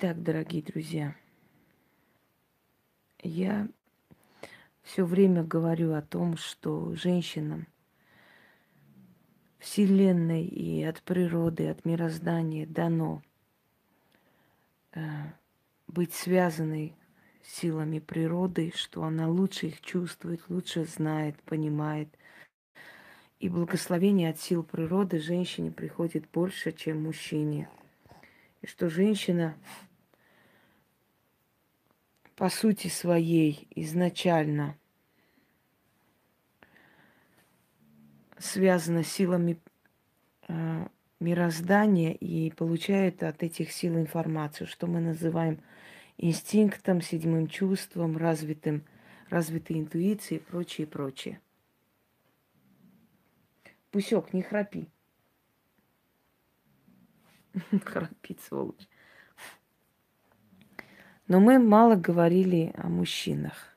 Итак, дорогие друзья, я все время говорю о том, что женщинам Вселенной и от природы, от мироздания дано э, быть связанной силами природы, что она лучше их чувствует, лучше знает, понимает. И благословение от сил природы женщине приходит больше, чем мужчине. И что женщина по сути своей изначально связана силами э, мироздания и получает от этих сил информацию, что мы называем инстинктом, седьмым чувством, развитым, развитой интуицией и прочее, прочее. Пусек, не храпи. Храпит, сволочь. Но мы мало говорили о мужчинах.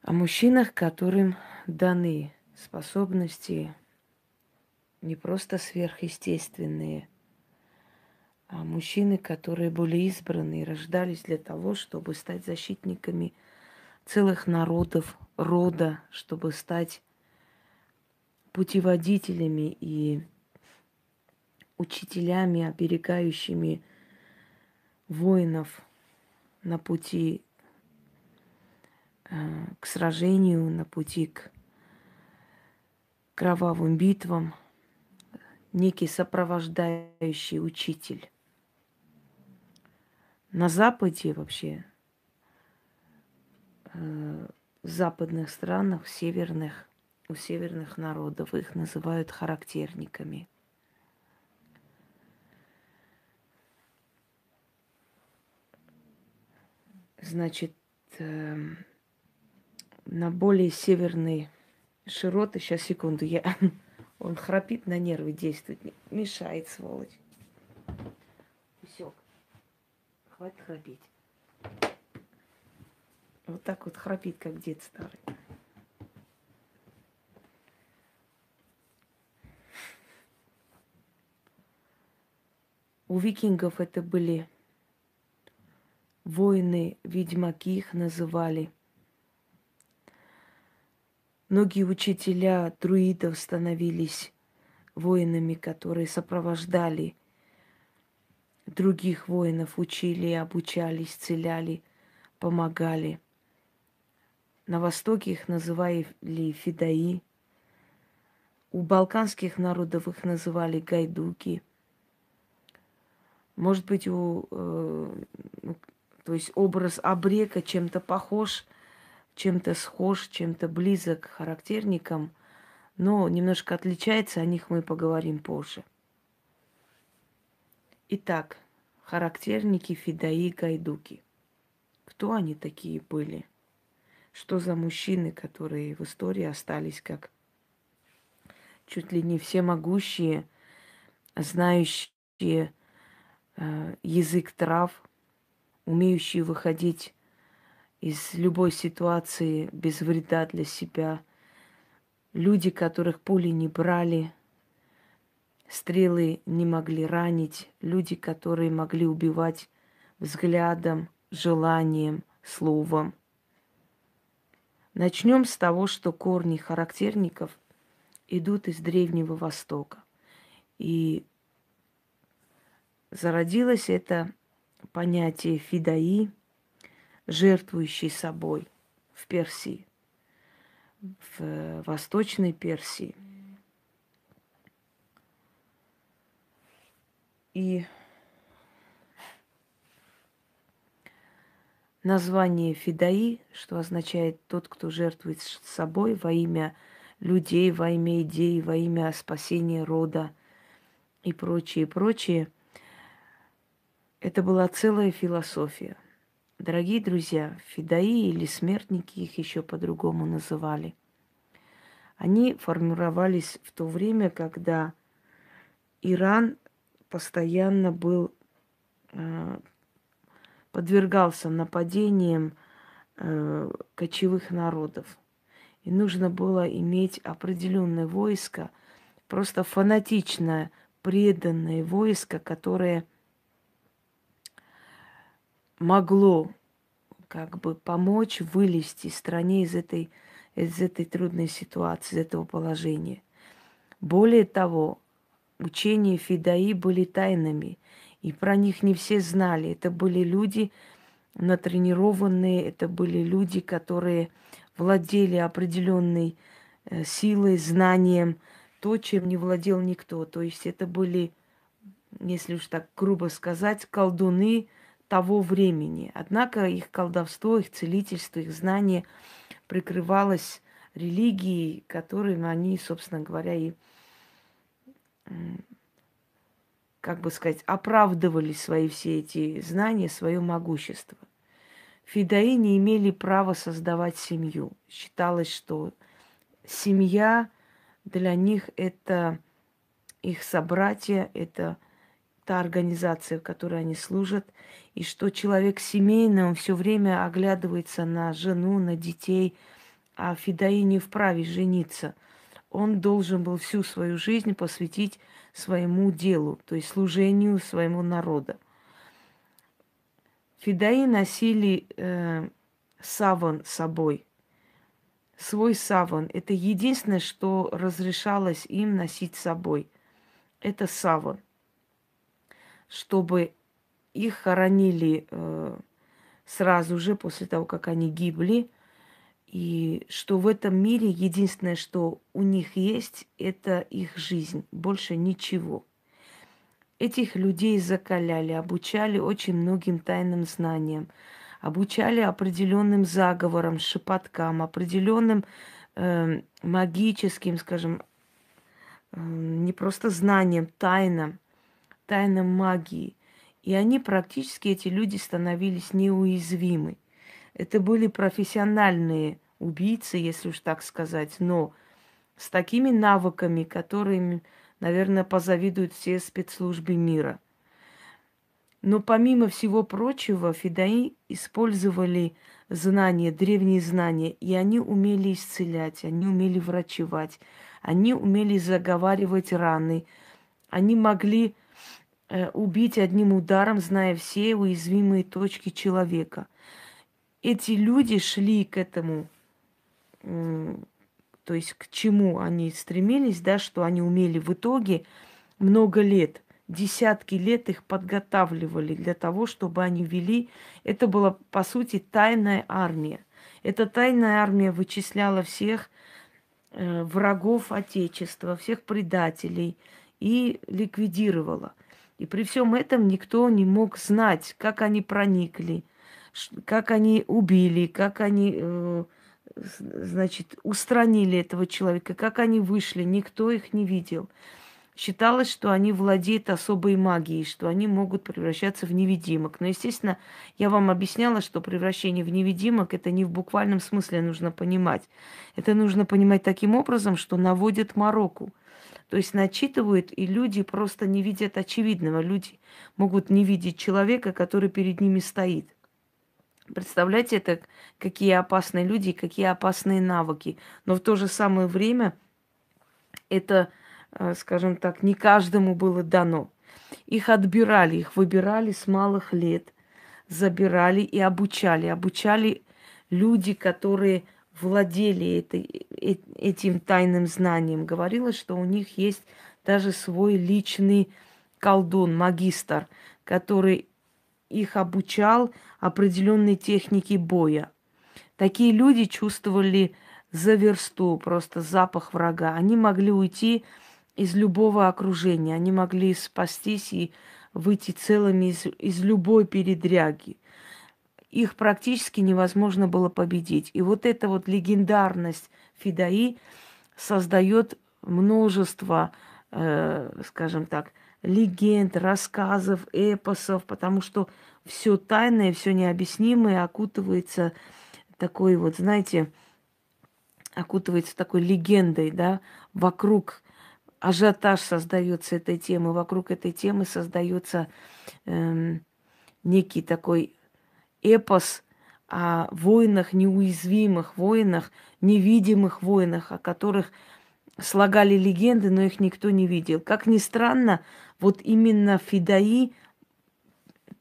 О мужчинах, которым даны способности не просто сверхъестественные, а мужчины, которые были избраны и рождались для того, чтобы стать защитниками целых народов, рода, чтобы стать путеводителями и учителями, оберегающими воинов на пути э, к сражению, на пути к кровавым битвам, некий сопровождающий учитель. На Западе вообще, э, в западных странах, в северных, у северных народов их называют характерниками – значит, эм, на более северные широты. Сейчас, секунду, я... Он храпит на нервы, действует, мешает, сволочь. Усек. Хватит храпить. Вот так вот храпит, как дед старый. У викингов это были воины-ведьмаки их называли. Многие учителя друидов становились воинами, которые сопровождали других воинов, учили, обучались, исцеляли, помогали. На Востоке их называли фидаи, у балканских народов их называли гайдуки. Может быть, у э, ну, то есть образ обрека чем-то похож, чем-то схож, чем-то близок к характерникам, но немножко отличается, о них мы поговорим позже. Итак, характерники Фидаи Гайдуки. Кто они такие были? Что за мужчины, которые в истории остались как чуть ли не всемогущие, знающие э, язык трав, умеющие выходить из любой ситуации без вреда для себя, люди, которых пули не брали, стрелы не могли ранить, люди, которые могли убивать взглядом, желанием, словом. Начнем с того, что корни характерников идут из Древнего Востока. И зародилось это понятие фидаи, жертвующий собой в Персии, в э, Восточной Персии. И название фидаи, что означает тот, кто жертвует собой во имя людей, во имя идей, во имя спасения рода и прочее, прочее – это была целая философия. Дорогие друзья, фидаи или смертники их еще по-другому называли. Они формировались в то время, когда Иран постоянно был э, подвергался нападениям э, кочевых народов. И нужно было иметь определенное войско, просто фанатичное, преданное войско, которое – могло как бы помочь вылезти стране из этой, из этой трудной ситуации, из этого положения. Более того, учения Фидаи были тайнами, и про них не все знали. Это были люди натренированные, это были люди, которые владели определенной э, силой, знанием, то, чем не владел никто. То есть это были, если уж так грубо сказать, колдуны, того времени. Однако их колдовство, их целительство, их знание прикрывалось религией, которой ну, они, собственно говоря, и, как бы сказать, оправдывали свои все эти знания, свое могущество. Фидаи не имели права создавать семью. Считалось, что семья для них это их собратья, это та организация, в которой они служат, и что человек семейный, он все время оглядывается на жену, на детей, а Фидаи не вправе жениться. Он должен был всю свою жизнь посвятить своему делу, то есть служению своему народа. Фидаи носили э, саван с собой, свой саван. Это единственное, что разрешалось им носить с собой. Это саван чтобы их хоронили э, сразу же после того, как они гибли, и что в этом мире единственное, что у них есть, это их жизнь, больше ничего. Этих людей закаляли, обучали очень многим тайным знаниям, обучали определенным заговорам, шепоткам, определенным э, магическим, скажем, э, не просто знаниям, тайнам – тайнам магии. И они практически, эти люди, становились неуязвимы. Это были профессиональные убийцы, если уж так сказать, но с такими навыками, которыми, наверное, позавидуют все спецслужбы мира. Но помимо всего прочего, фидаи использовали знания, древние знания, и они умели исцелять, они умели врачевать, они умели заговаривать раны, они могли Э, убить одним ударом, зная все уязвимые точки человека. Эти люди шли к этому, то есть к чему они стремились, да, что они умели в итоге много лет, десятки лет их подготавливали для того, чтобы они вели. Это была, по сути, тайная армия. Эта тайная армия вычисляла всех э, врагов Отечества, всех предателей и ликвидировала. И при всем этом никто не мог знать, как они проникли, как они убили, как они, э, значит, устранили этого человека, как они вышли. Никто их не видел. Считалось, что они владеют особой магией, что они могут превращаться в невидимок. Но, естественно, я вам объясняла, что превращение в невидимок это не в буквальном смысле нужно понимать. Это нужно понимать таким образом, что наводят мороку. То есть начитывают, и люди просто не видят очевидного. Люди могут не видеть человека, который перед ними стоит. Представляете, это какие опасные люди, какие опасные навыки. Но в то же самое время это Э, скажем так, не каждому было дано. Их отбирали, их выбирали с малых лет, забирали и обучали. Обучали люди, которые владели этой, э, этим тайным знанием. Говорилось, что у них есть даже свой личный колдун, магистр, который их обучал определенной технике боя. Такие люди чувствовали за версту просто запах врага. Они могли уйти из любого окружения. Они могли спастись и выйти целыми из, из любой передряги. Их практически невозможно было победить. И вот эта вот легендарность Фидаи создает множество, э, скажем так, легенд, рассказов, эпосов, потому что все тайное, все необъяснимое окутывается такой вот, знаете, окутывается такой легендой, да, вокруг ажиотаж создается этой темы, вокруг этой темы создается эм, некий такой эпос о воинах, неуязвимых воинах, невидимых воинах, о которых слагали легенды, но их никто не видел. Как ни странно, вот именно Фидаи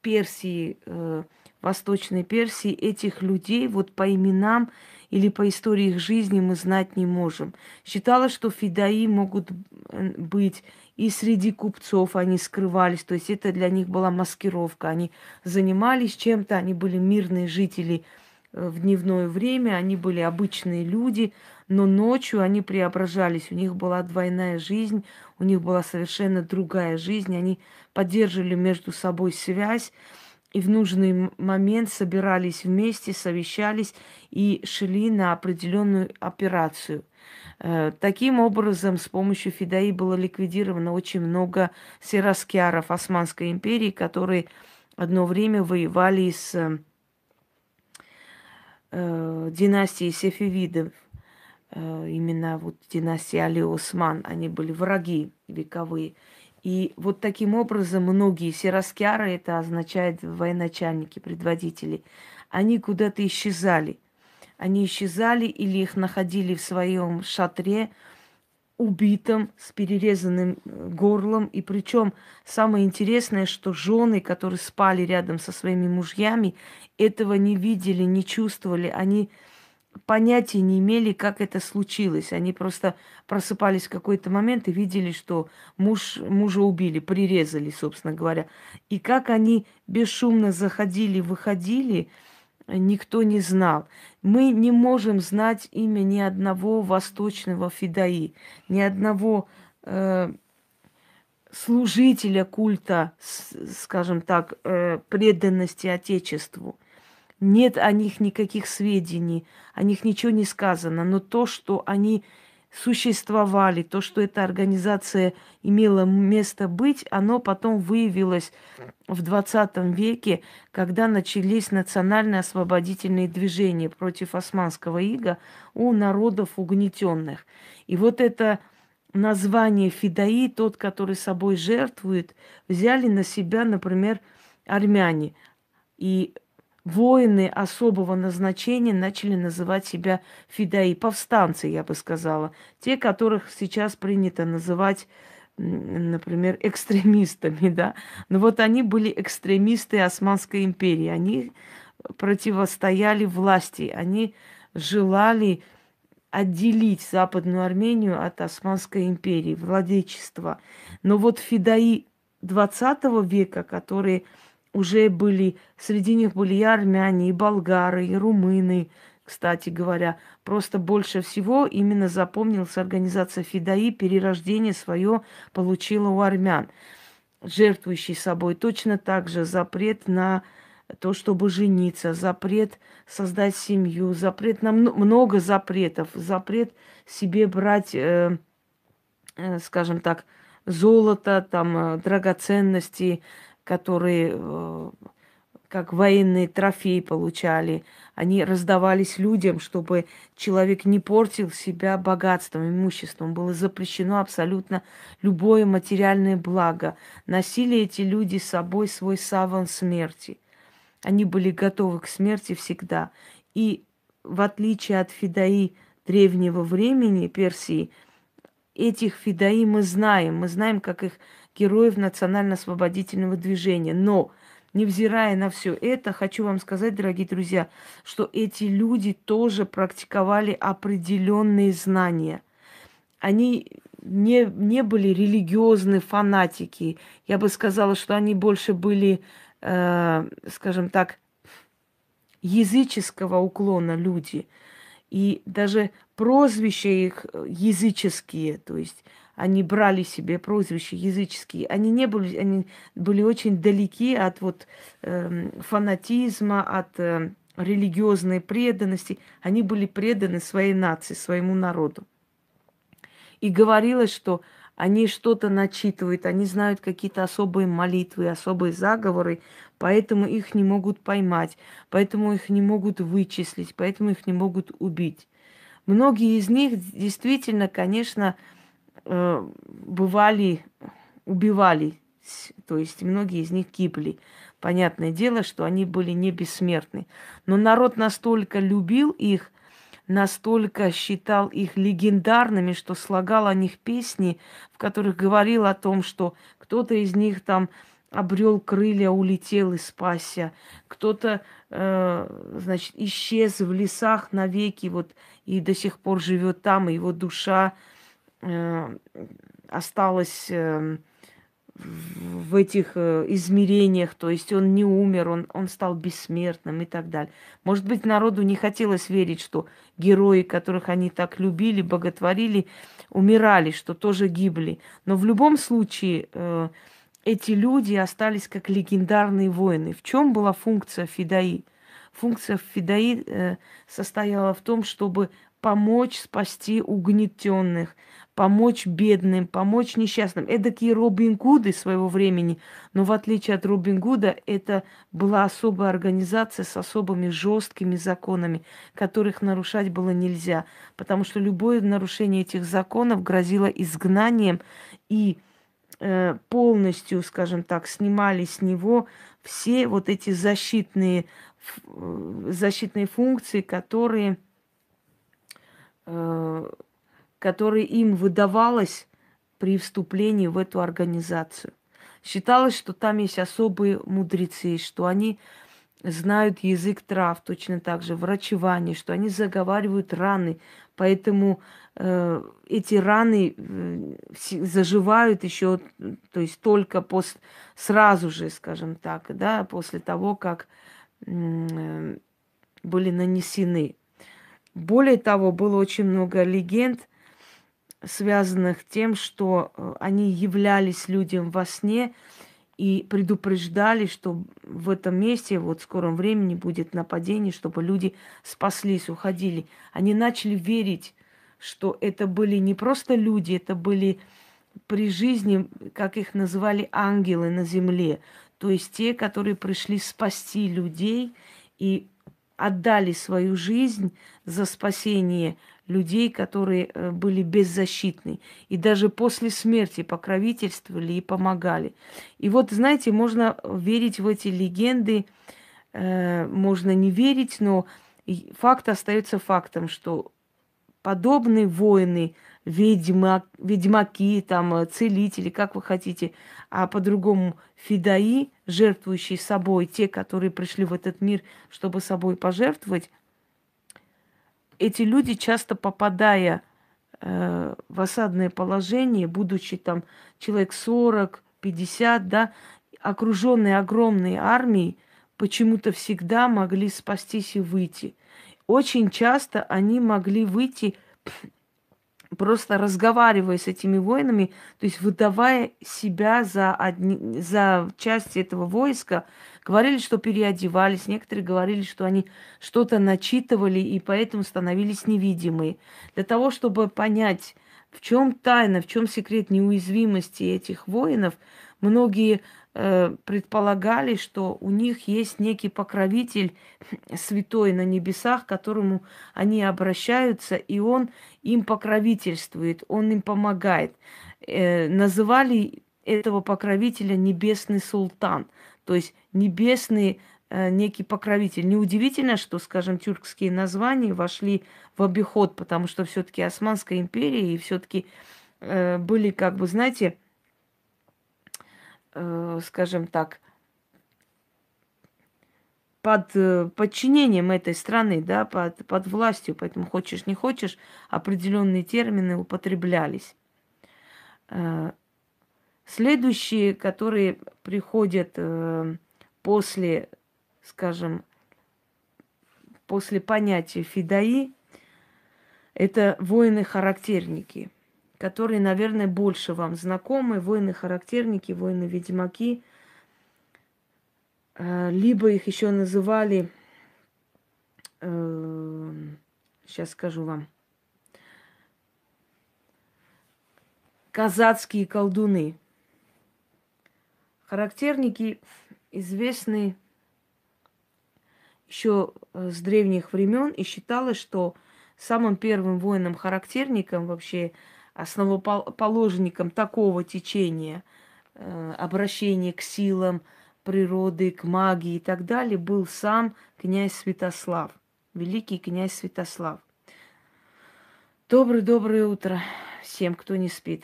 Персии, э, Восточной Персии, этих людей вот по именам или по истории их жизни мы знать не можем. считалось что фидаи могут быть и среди купцов, они скрывались, то есть это для них была маскировка. Они занимались чем-то, они были мирные жители э, в дневное время, они были обычные люди, но ночью они преображались, у них была двойная жизнь, у них была совершенно другая жизнь, они поддерживали между собой связь и в нужный момент собирались вместе, совещались и шли на определенную операцию. Э, таким образом, с помощью Фидаи было ликвидировано очень много сераскиаров Османской империи, которые одно время воевали с э, династией сефевидов, э, именно вот династия Али Осман, они были враги вековые. И вот таким образом многие сираскяры, это означает военачальники, предводители, они куда-то исчезали. Они исчезали или их находили в своем шатре, убитым, с перерезанным э, горлом. И причем самое интересное, что жены, которые спали рядом со своими мужьями, этого не видели, не чувствовали. Они понятия не имели, как это случилось. Они просто просыпались в какой-то момент и видели, что муж, мужа убили, прирезали, собственно говоря. И как они бесшумно заходили, выходили, никто не знал. Мы не можем знать имя ни одного восточного фидаи, ни одного э, служителя культа, скажем так, э, преданности Отечеству – нет о них никаких сведений, о них ничего не сказано. Но то, что они существовали, то, что эта организация имела место быть, оно потом выявилось в 20 веке, когда начались национальные освободительные движения против османского ига у народов угнетенных. И вот это название Фидаи, тот, который собой жертвует, взяли на себя, например, армяне. И воины особого назначения начали называть себя фидаи, повстанцы, я бы сказала, те, которых сейчас принято называть например, экстремистами, да. Но вот они были экстремисты Османской империи. Они противостояли власти. Они желали отделить Западную Армению от Османской империи, владычества. Но вот фидаи 20 века, которые уже были, среди них были и армяне, и болгары, и румыны, кстати говоря. Просто больше всего именно запомнилась организация Фидаи, перерождение свое получила у армян, жертвующий собой. Точно так же запрет на то, чтобы жениться, запрет создать семью, запрет на много запретов, запрет себе брать, э, э, скажем так, золото, там, э, драгоценности, которые э, как военные трофеи получали. Они раздавались людям, чтобы человек не портил себя богатством, имуществом. Было запрещено абсолютно любое материальное благо. Носили эти люди с собой свой саван смерти. Они были готовы к смерти всегда. И в отличие от фидаи древнего времени Персии, этих фидаи мы знаем. Мы знаем, как их героев национально-освободительного движения. Но, невзирая на все это, хочу вам сказать, дорогие друзья, что эти люди тоже практиковали определенные знания. Они не, не были религиозные фанатики. Я бы сказала, что они больше были, э, скажем так, языческого уклона люди. И даже прозвища их э, языческие, то есть они брали себе прозвища языческие. Они не были, они были очень далеки от вот э, фанатизма, от э, религиозной преданности. Они были преданы своей нации, своему народу. И говорилось, что они что-то начитывают, они знают какие-то особые молитвы, особые заговоры, поэтому их не могут поймать, поэтому их не могут вычислить, поэтому их не могут убить. Многие из них действительно, конечно, Э, бывали, убивали, то есть многие из них гибли. Понятное дело, что они были не бессмертны. Но народ настолько любил их, настолько считал их легендарными, что слагал о них песни, в которых говорил о том, что кто-то из них там обрел крылья, улетел и спасся. Кто-то, э, значит, исчез в лесах навеки, вот и до сих пор живет там, и его душа э, Э, осталось эм, в этих э, измерениях, то есть он не умер, он, он стал бессмертным и так далее. Может быть, народу не хотелось верить, что герои, которых они так любили, боготворили, умирали, что тоже гибли. Но в любом случае э, эти люди остались как легендарные воины. В чем была функция Фидаи? Функция Фидаи э, состояла в том, чтобы помочь спасти угнетенных, помочь бедным, помочь несчастным. Эдакие Робин Гуды своего времени. Но в отличие от Робин Гуда, это была особая организация с особыми жесткими законами, которых нарушать было нельзя. Потому что любое нарушение этих законов грозило изгнанием и э, полностью, скажем так, снимали с него все вот эти защитные, э, защитные функции, которые э, которые им выдавалось при вступлении в эту организацию. Считалось, что там есть особые мудрецы, что они знают язык трав, точно так же врачевание, что они заговаривают раны, поэтому э, эти раны э, заживают еще, то есть только пос, сразу же, скажем так, да, после того, как э, были нанесены. Более того, было очень много легенд связанных тем, что э, они являлись людям во сне и предупреждали, что в этом месте вот в скором времени будет нападение, чтобы люди спаслись, уходили. Они начали верить, что это были не просто люди, это были при жизни, как их называли, ангелы на земле. То есть те, которые пришли спасти людей и отдали свою жизнь за спасение людей, которые э, были беззащитны. И даже после смерти покровительствовали и помогали. И вот, знаете, можно верить в эти легенды, э, можно не верить, но факт остается фактом, что подобные воины, ведьма, ведьмаки, там, э, целители, как вы хотите, а по-другому фидаи, жертвующие собой, те, которые пришли в этот мир, чтобы собой пожертвовать, эти люди, часто попадая э, в осадное положение, будучи там человек 40, 50, да, окруженные огромной армией, почему-то всегда могли спастись и выйти. Очень часто они могли выйти просто разговаривая с этими воинами, то есть выдавая себя за, одни, за часть этого войска, говорили, что переодевались, некоторые говорили, что они что-то начитывали и поэтому становились невидимые. Для того, чтобы понять, в чем тайна, в чем секрет неуязвимости этих воинов, многие Э, предполагали, что у них есть некий покровитель святой на небесах, к которому они обращаются, и он им покровительствует, он им помогает. Э, называли этого покровителя небесный султан, то есть небесный э, некий покровитель. Неудивительно, что, скажем, тюркские названия вошли в обиход, потому что все-таки Османская империя и все-таки были, как бы, знаете, Э, скажем так, под э, подчинением этой страны, да, под, под властью, поэтому хочешь не хочешь, определенные термины употреблялись. Э, следующие, которые приходят после, скажем, после понятия фидаи, это воины-характерники – которые, наверное, больше вам знакомы. Воины-характерники, воины-ведьмаки. Э, либо их еще называли, сейчас э, скажу вам, казацкие колдуны. Характерники известны еще э, с древних времен, и считалось, что самым первым воином-характерником вообще основоположником такого течения э, обращения к силам природы, к магии и так далее был сам князь Святослав, великий князь Святослав. Доброе-доброе утро всем, кто не спит.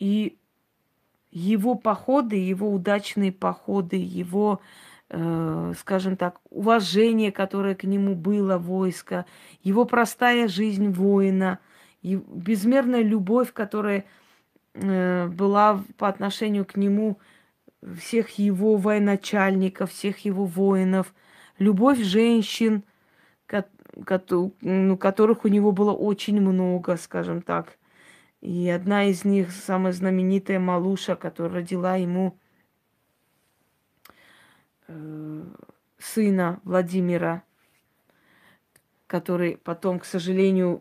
И его походы, его удачные походы, его э, Э, скажем так, уважение, которое к нему было войско, его простая жизнь воина, и безмерная любовь, которая э, была по отношению к нему всех его военачальников, всех его воинов, любовь женщин, ну, которых у него было очень много, скажем так. И одна из них, самая знаменитая Малуша, которая родила ему Э, сына Владимира, который потом, к сожалению,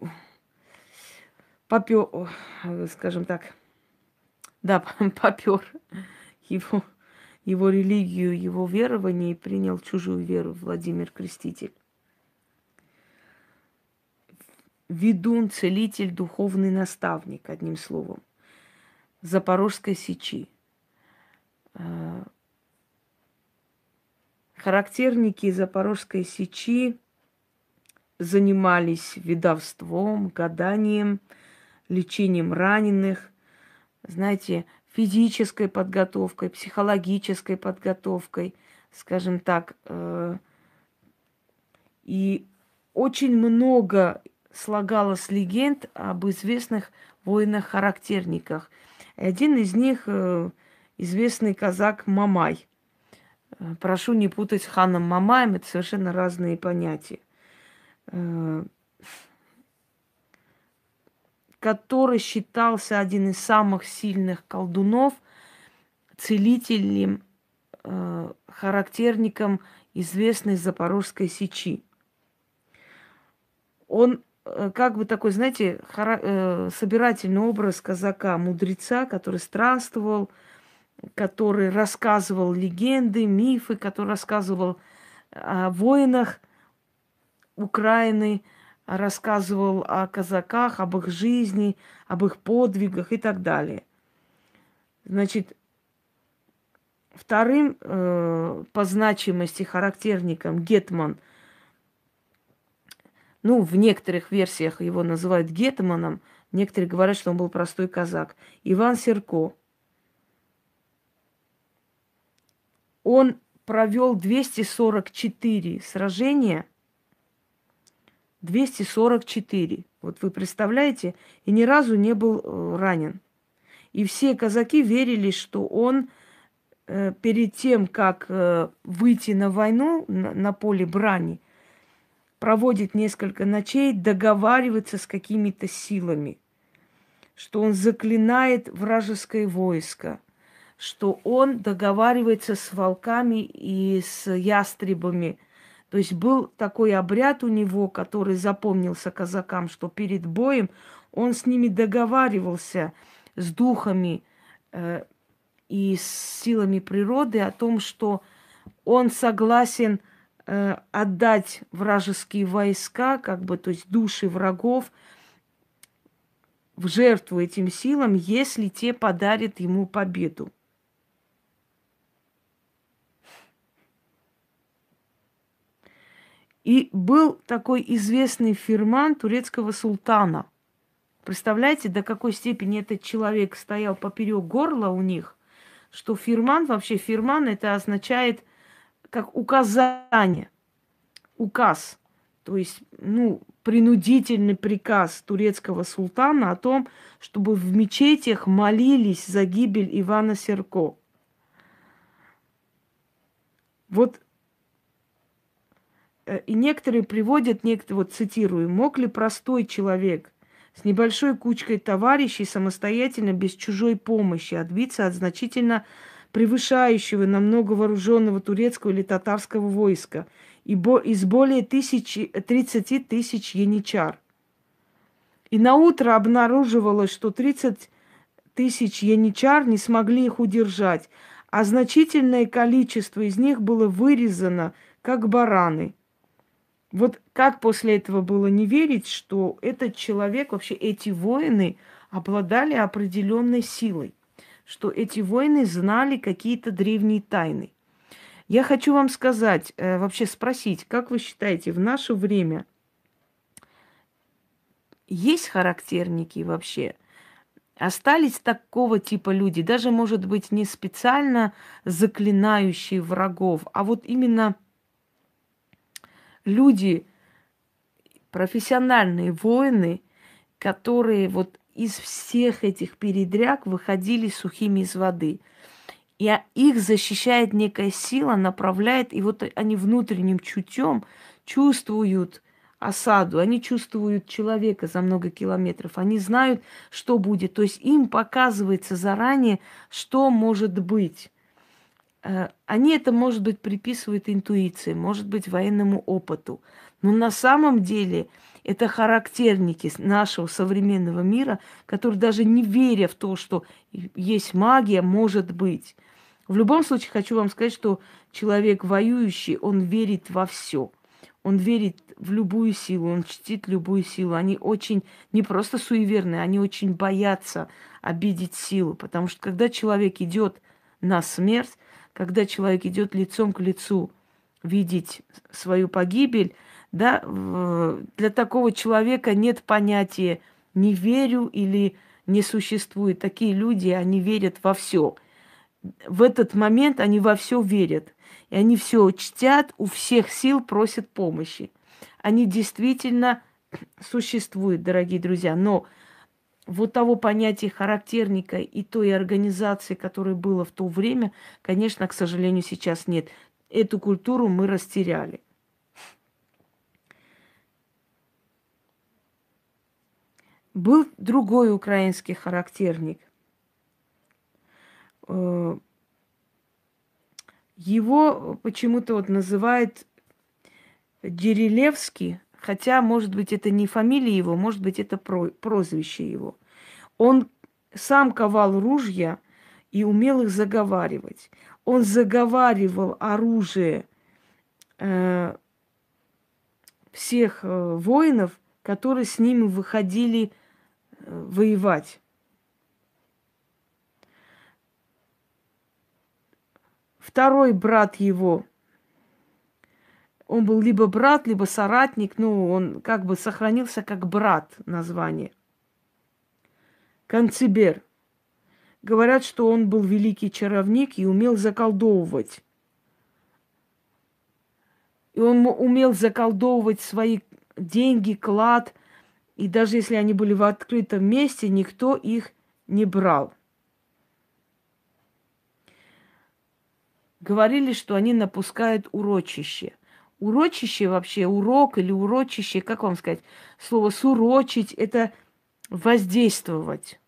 попер, скажем так, да, попер его, его религию, его верование и принял чужую веру Владимир Креститель. Ведун, целитель, духовный наставник, одним словом. Запорожской сечи. Э, Характерники Запорожской сечи занимались видовством, гаданием, лечением раненых, знаете, физической подготовкой, психологической подготовкой, скажем так. Э, и очень много слагалось легенд об известных воинах-характерниках. Один из них э, известный казак Мамай – Э, прошу не путать ханом Мамаем, это совершенно разные понятия. Э, который считался один из самых сильных колдунов, целителем, э, характерником известной запорожской сечи. Он как бы такой, знаете, собирательный образ казака, мудреца, который странствовал, который рассказывал легенды, мифы, который рассказывал о воинах Украины, рассказывал о казаках, об их жизни, об их подвигах и так далее. Значит, вторым э, по значимости характерником Гетман, ну, в некоторых версиях его называют Гетманом, некоторые говорят, что он был простой казак, Иван Серко – Он провел 244 сражения, 244. Вот вы представляете, и ни разу не был э, ранен. И все казаки верили, что он э, перед тем, как э, выйти на войну на, на поле брани, проводит несколько ночей, договаривается с какими-то силами, что он заклинает вражеское войско – что он договаривается с волками и с ястребами. То есть был такой обряд у него, который запомнился казакам, что перед боем он с ними договаривался, с духами э, и с силами природы о том, что он согласен э, отдать вражеские войска, как бы, то есть души врагов, в жертву этим силам, если те подарят ему победу. И был такой известный фирман турецкого султана. Представляете, до какой степени этот человек стоял поперек горла у них, что фирман, вообще фирман, это означает как указание, указ, то есть, ну, принудительный приказ турецкого султана о том, чтобы в мечетях молились за гибель Ивана Серко. Вот Э, и некоторые приводят, некоторые, вот цитирую, мог ли простой человек с небольшой кучкой товарищей самостоятельно, без чужой помощи, отбиться от значительно превышающего намного вооруженного турецкого или татарского войска и бо- из более тысячи, 30 тысяч яничар. И на утро обнаруживалось, что 30 тысяч яничар не смогли их удержать, а значительное количество из них было вырезано, как бараны – вот как после этого было не верить, что этот человек, вообще эти воины обладали определенной силой, что эти воины знали какие-то древние тайны. Я хочу вам сказать, э, вообще спросить, как вы считаете, в наше время есть характерники вообще? Остались такого типа люди, даже, может быть, не специально заклинающие врагов, а вот именно – люди, профессиональные воины, которые вот из всех этих передряг выходили сухими из воды. И их защищает некая сила, направляет, и вот они внутренним чутьем чувствуют осаду, они чувствуют человека за много километров, они знают, что будет. То есть им показывается заранее, что может быть. Э, они это, может быть, приписывают интуиции, может быть, военному опыту. Но на самом деле это характерники нашего современного мира, которые даже не веря в то, что есть магия, может быть. В любом случае хочу вам сказать, что человек воюющий, он верит во все. Он верит в любую силу, он чтит любую силу. Они очень не просто суеверные, они очень боятся обидеть силу, потому что когда человек идет на смерть, когда человек идет лицом к лицу видеть свою погибель, да, для такого человека нет понятия «не верю» или «не существует». Такие люди, они верят во все. В этот момент они во все верят. И они все чтят, у всех сил просят помощи. Они действительно существуют, дорогие друзья. Но вот того понятия характерника и той организации, которая была в то время, конечно, к сожалению, сейчас нет. Эту культуру мы растеряли. Был другой украинский характерник. Э, его почему-то вот называют Дерилевский, Хотя, может быть, это не фамилия его, может быть, это про- прозвище его. Он сам ковал ружья и умел их заговаривать. Он заговаривал оружие э, всех э, воинов, которые с ним выходили э, воевать. Второй брат его он был либо брат, либо соратник, ну, он как бы сохранился как брат название. Канцибер. Говорят, что он был великий чаровник и умел заколдовывать. И он умел заколдовывать свои деньги, клад. И даже если они были в открытом месте, никто их не брал. Говорили, что они напускают урочище – урочище вообще, урок или урочище, как вам сказать, слово сурочить – это воздействовать.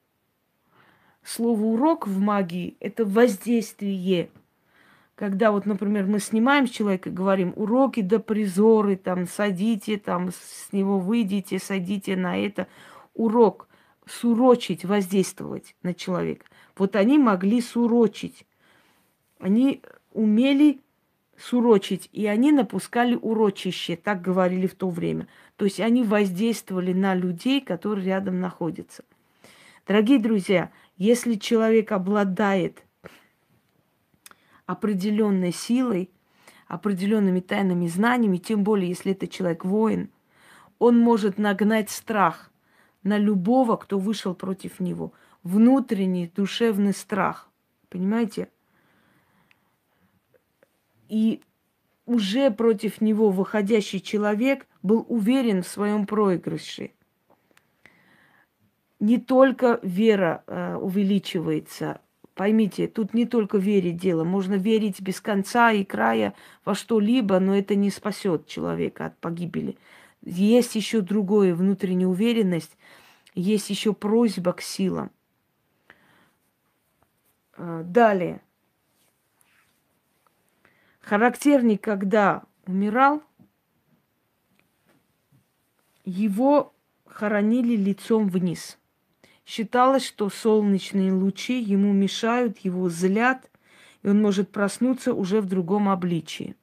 Слово урок в магии – это воздействие. Когда вот, например, мы снимаем с человека, говорим уроки да призоры, там, садите, там, с него выйдите, садите на это. Урок – сурочить, воздействовать на человека. Вот они могли сурочить. Они умели сурочить, и они напускали урочище, так говорили в то время. То есть они воздействовали на людей, которые рядом находятся. Дорогие друзья, если человек обладает определенной силой, определенными тайными знаниями, тем более, если это человек воин, он может нагнать страх на любого, кто вышел против него. Внутренний, душевный страх. Понимаете? И уже против него выходящий человек был уверен в своем проигрыше. Не только вера э, увеличивается. Поймите, тут не только верить дело. Можно верить без конца и края во что-либо, но это не спасет человека от погибели. Есть еще другое, внутренняя уверенность, есть еще просьба к силам. Э, далее. Характерник, когда умирал, его хоронили лицом вниз. Считалось, что солнечные лучи ему мешают, его злят, и он может проснуться уже в другом обличии.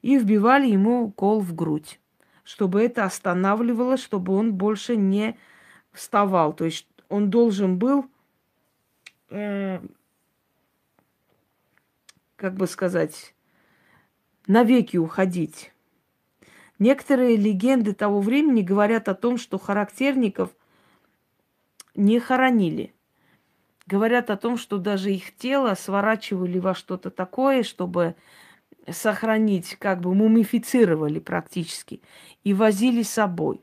И вбивали ему кол в грудь, чтобы это останавливало, чтобы он больше не вставал. То есть он должен был, э, как бы сказать, навеки уходить. Некоторые легенды того времени говорят о том, что характерников не хоронили. Говорят о том, что даже их тело сворачивали во что-то такое, чтобы сохранить, как бы мумифицировали практически, и возили с собой.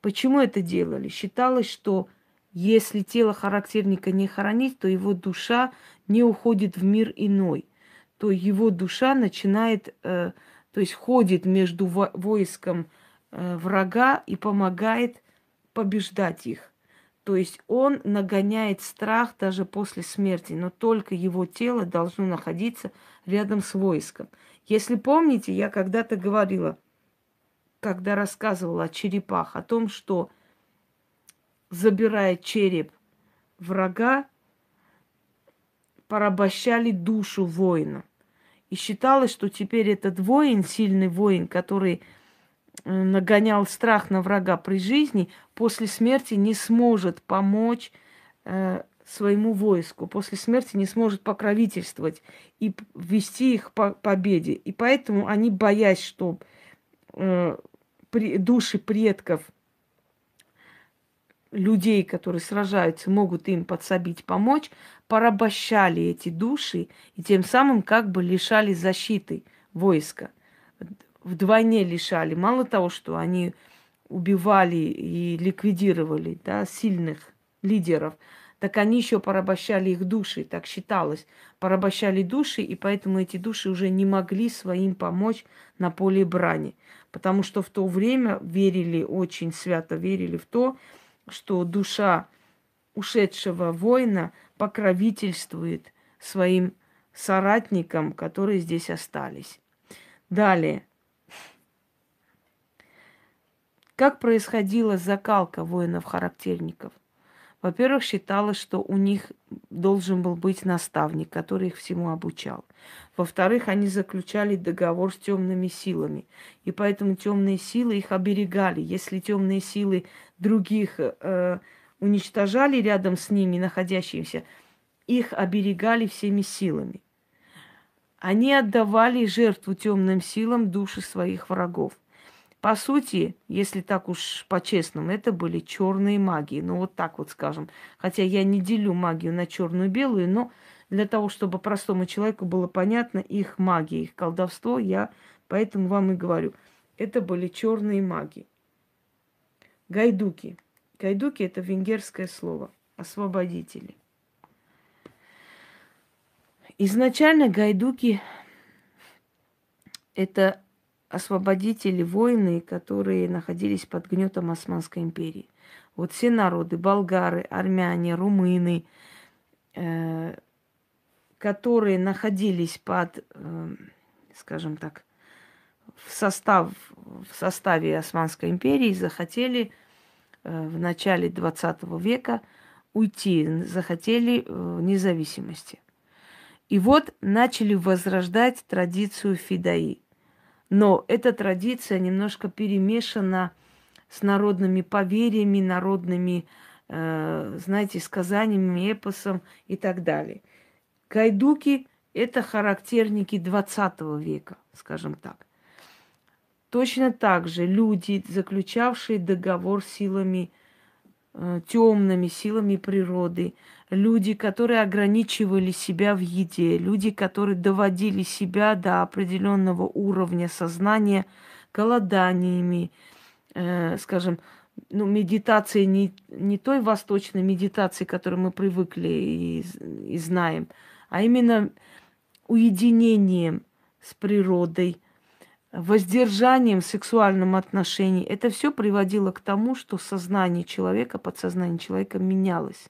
Почему это делали? Считалось, что если тело характерника не хоронить, то его душа не уходит в мир иной то его душа начинает, э, то есть ходит между войском э, врага и помогает побеждать их. То есть он нагоняет страх даже после смерти, но только его тело должно находиться рядом с войском. Если помните, я когда-то говорила, когда рассказывала о черепах, о том, что забирая череп врага, порабощали душу воина. И считалось, что теперь этот воин, сильный воин, который э, нагонял страх на врага при жизни, после смерти не сможет помочь э, своему войску, после смерти не сможет покровительствовать и вести их по победе. И поэтому они, боясь, что э, при, души предков – людей, которые сражаются, могут им подсобить, помочь, порабощали эти души и тем самым как бы лишали защиты войска. Вдвойне лишали. Мало того, что они убивали и ликвидировали да, сильных лидеров, так они еще порабощали их души, так считалось. Порабощали души, и поэтому эти души уже не могли своим помочь на поле брани. Потому что в то время верили, очень свято верили в то, что душа ушедшего воина покровительствует своим соратникам, которые здесь остались. Далее. Как происходила закалка воинов-характерников? Во-первых, считалось, что у них должен был быть наставник, который их всему обучал. Во-вторых, они заключали договор с темными силами. И поэтому темные силы их оберегали. Если темные силы других э, уничтожали рядом с ними находящимся, их оберегали всеми силами. Они отдавали жертву темным силам души своих врагов. По сути, если так уж по-честному, это были черные магии. Ну, вот так вот скажем. Хотя я не делю магию на черную и белую, но для того, чтобы простому человеку было понятно их магия, их колдовство, я поэтому вам и говорю. Это были черные маги. Гайдуки. Гайдуки – это венгерское слово. Освободители. Изначально гайдуки – это освободители, воины, которые находились под гнетом Османской империи. Вот все народы, болгары, армяне, румыны, э, которые находились под, э, скажем так, в, состав, в составе Османской империи, захотели э, в начале 20 века уйти, захотели э, независимости. И вот начали возрождать традицию фидаи – но эта традиция немножко перемешана с народными поверьями, народными, э, знаете, сказаниями, эпосом и так далее. Гайдуки – это характерники 20 века, скажем так. Точно так же люди, заключавшие договор силами, э, темными силами природы, люди, которые ограничивали себя в еде, люди, которые доводили себя до определенного уровня сознания голоданиями, э, скажем, ну, медитацией не, не той восточной медитации, к которой мы привыкли и, и знаем, а именно уединением с природой, воздержанием в сексуальном отношении. Это все приводило к тому, что сознание человека, подсознание человека менялось.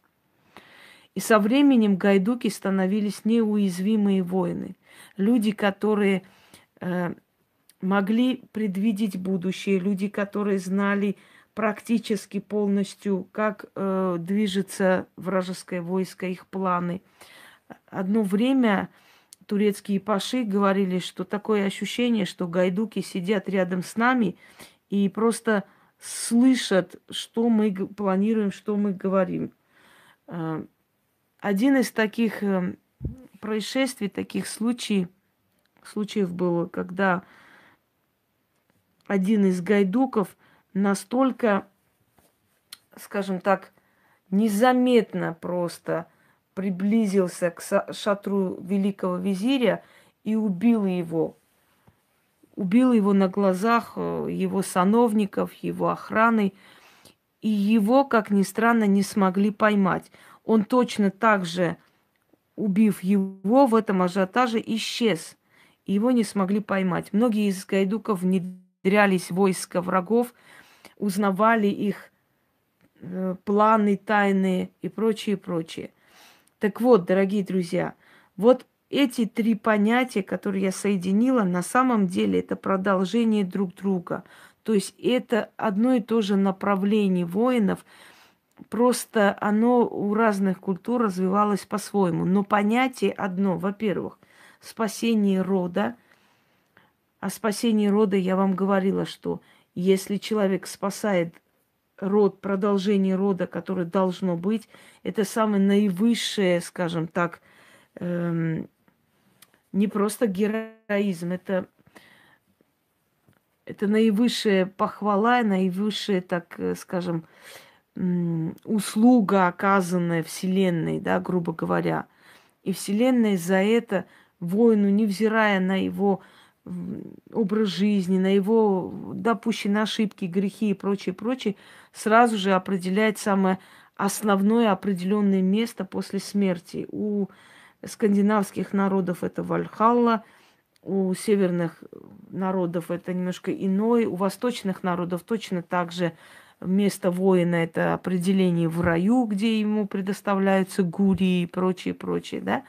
И со временем гайдуки становились неуязвимые воины. Люди, которые э, могли предвидеть будущее, люди, которые знали практически полностью, как э, движется вражеское войско, их планы. Одно время турецкие паши говорили, что такое ощущение, что гайдуки сидят рядом с нами и просто слышат, что мы планируем, что мы говорим. Э, один из таких эм, происшествий, таких случаев, случаев было, когда один из гайдуков настолько, скажем так, незаметно просто приблизился к шатру великого визиря и убил его. Убил его на глазах э, его сановников, его охраны. И его, как ни странно, не смогли поймать он точно так же, убив его, в этом ажиотаже исчез. И его не смогли поймать. Многие из гайдуков внедрялись в войска врагов, узнавали их э, планы тайные и прочее, прочее. Так вот, дорогие друзья, вот эти три понятия, которые я соединила, на самом деле это продолжение друг друга. То есть это одно и то же направление воинов – Просто оно у разных культур развивалось по-своему. Но понятие одно. Во-первых, спасение рода. О спасении рода я вам говорила, что если человек спасает род, продолжение рода, которое должно быть, это самое наивысшее, скажем так, эм, не просто героизм, это, это наивысшая похвала, наивысшая, так э, скажем, э, услуга, оказанная Вселенной, да, грубо говоря. И Вселенная за это воину, невзирая на его образ жизни, на его допущенные ошибки, грехи и прочее, прочее, сразу же определяет самое основное определенное место после смерти. У скандинавских народов это Вальхалла, у северных народов это немножко иное, у восточных народов точно так же – место воина – это определение в раю, где ему предоставляются гури и прочее, прочее, да.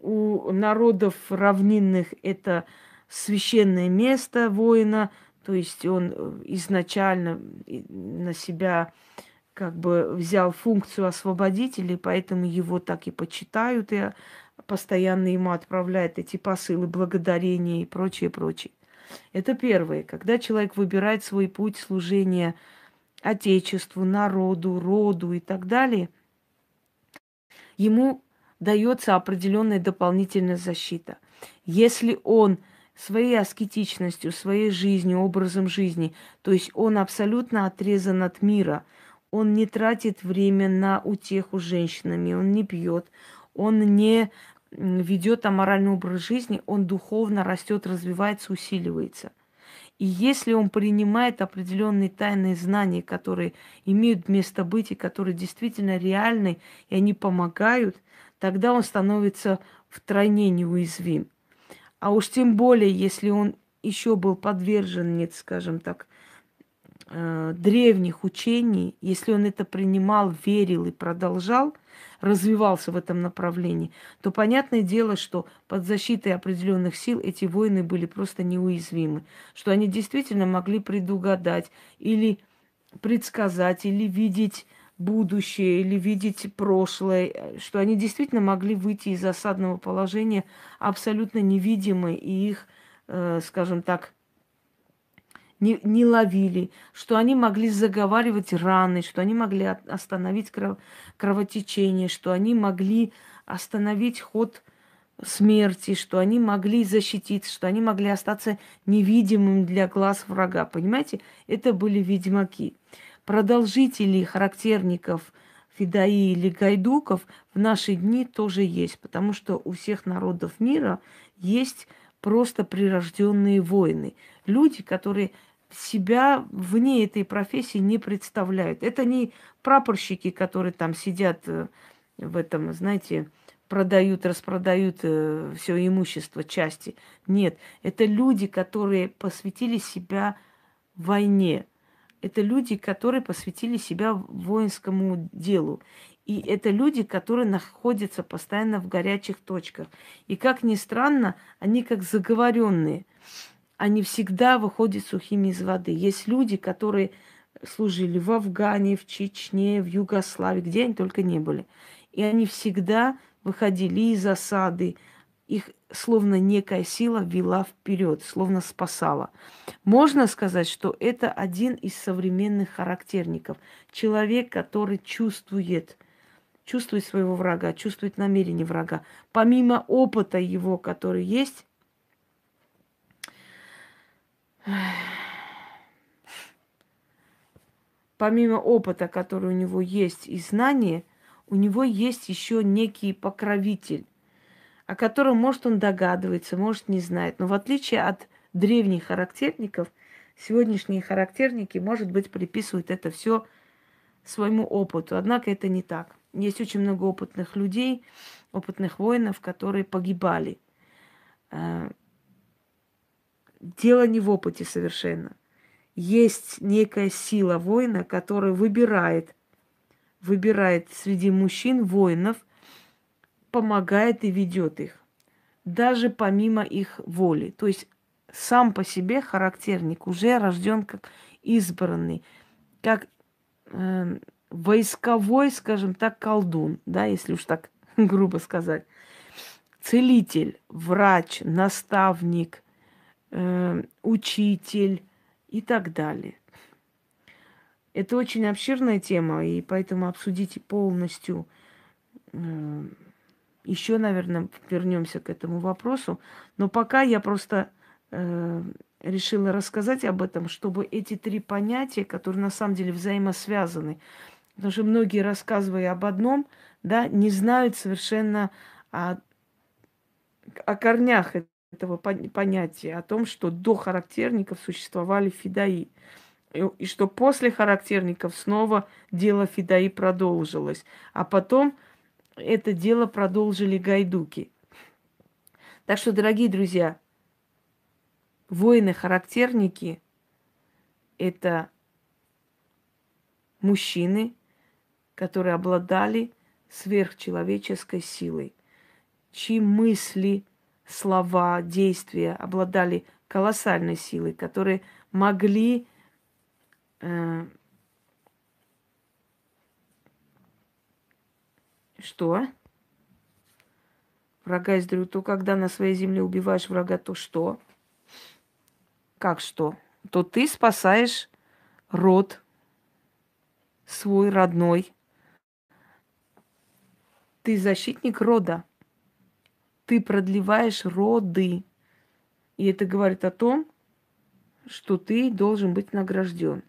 У народов равнинных это священное место воина, то есть он э, изначально э, на себя как бы взял функцию освободителя, поэтому его так и почитают, и постоянно ему отправляют эти посылы благодарения и прочее, прочее. Это первое, когда человек выбирает свой путь служения Отечеству, народу, роду и так далее, ему дается определенная дополнительная защита. Если он своей аскетичностью, своей жизнью, образом жизни, то есть он абсолютно отрезан от мира, он не тратит время на утеху женщинами, он не пьет, он не ведет аморальный образ жизни, он духовно растет, развивается, усиливается. И если он принимает определенные тайные знания, которые имеют место быть и которые действительно реальны, и они помогают, тогда он становится втройне неуязвим. А уж тем более, если он еще был подвержен, нет, скажем так, э, древних учений, если он это принимал, верил и продолжал, развивался в этом направлении, то понятное дело, что под защитой определенных сил эти воины были просто неуязвимы, что они действительно могли предугадать или предсказать, или видеть будущее, или видеть прошлое, что они действительно могли выйти из осадного положения абсолютно невидимы, и их, э, скажем так, не, не ловили, что они могли заговаривать раны, что они могли остановить кров, кровотечение, что они могли остановить ход смерти, что они могли защититься, что они могли остаться невидимым для глаз врага. Понимаете, это были ведьмаки. Продолжители характерников Фидаи или Гайдуков в наши дни тоже есть, потому что у всех народов мира есть просто прирожденные войны. Люди, которые себя вне этой профессии не представляют. Это не прапорщики, которые там сидят э, в этом, знаете, продают, распродают э, все имущество, части. Нет, это люди, которые посвятили себя войне. Это люди, которые посвятили себя воинскому делу. И это люди, которые находятся постоянно в горячих точках. И как ни странно, они как заговоренные – они всегда выходят сухими из воды. Есть люди, которые служили в Афгане, в Чечне, в Югославии, где они только не были. И они всегда выходили из осады. Их словно некая сила вела вперед, словно спасала. Можно сказать, что это один из современных характерников. Человек, который чувствует, чувствует своего врага, чувствует намерение врага. Помимо опыта его, который есть, помимо опыта, который у него есть, и знания, у него есть еще некий покровитель, о котором, может, он догадывается, может, не знает. Но в отличие от древних характерников, сегодняшние характерники, может быть, приписывают это все своему опыту. Однако это не так. Есть очень много опытных людей, опытных воинов, которые погибали э, дело не в опыте совершенно. Есть некая сила воина, которая выбирает, выбирает среди мужчин воинов, помогает и ведет их, даже помимо их воли. То есть сам по себе характерник уже рожден как избранный, как э, войсковой, скажем так, колдун, да, если уж так грубо сказать, целитель, врач, наставник – Э, учитель и так далее. Это очень обширная тема, и поэтому обсудите полностью. Э, еще, наверное, вернемся к этому вопросу. Но пока я просто э, решила рассказать об этом, чтобы эти три понятия, которые на самом деле взаимосвязаны, потому что многие, рассказывая об одном, да, не знают совершенно о, о корнях этого понятия о том, что до характерников существовали фидаи, и что после характерников снова дело фидаи продолжилось, а потом это дело продолжили гайдуки. Так что, дорогие друзья, воины-характерники – это мужчины, которые обладали сверхчеловеческой силой, чьи мысли – слова, действия обладали колоссальной силой, которые могли э, что? Врага издрю, то когда на своей земле убиваешь врага, то что? Как что? То ты спасаешь род свой родной. Ты защитник рода ты продлеваешь роды. И это говорит о том, что ты должен быть награжден.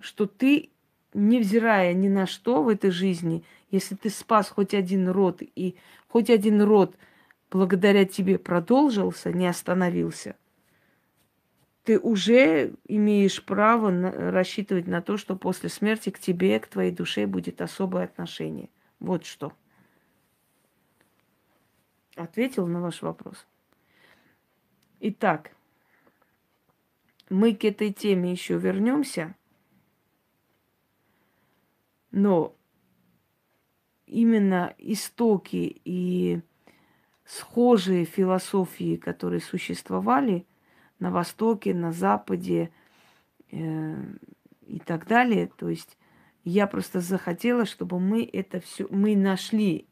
Что ты, невзирая ни на что в этой жизни, если ты спас хоть один род, и хоть один род благодаря тебе продолжился, не остановился, ты уже имеешь право на, рассчитывать на то, что после смерти к тебе, к твоей душе будет особое отношение. Вот что. Ответил на ваш вопрос. Итак, мы к этой теме еще вернемся, но именно истоки и схожие философии, которые существовали на Востоке, на Западе э, и так далее. То есть я просто захотела, чтобы мы это все, мы нашли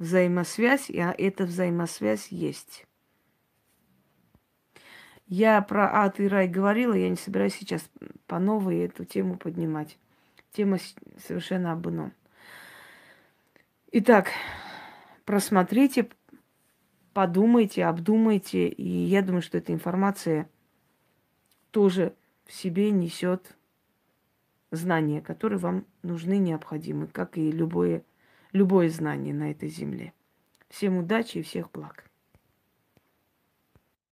взаимосвязь, а эта взаимосвязь есть. Я про ад и рай говорила, я не собираюсь сейчас по новой эту тему поднимать. Тема совершенно об ином. Итак, просмотрите, подумайте, обдумайте, и я думаю, что эта информация тоже в себе несет знания, которые вам нужны, необходимы, как и любое любое знание на этой земле. Всем удачи и всех благ.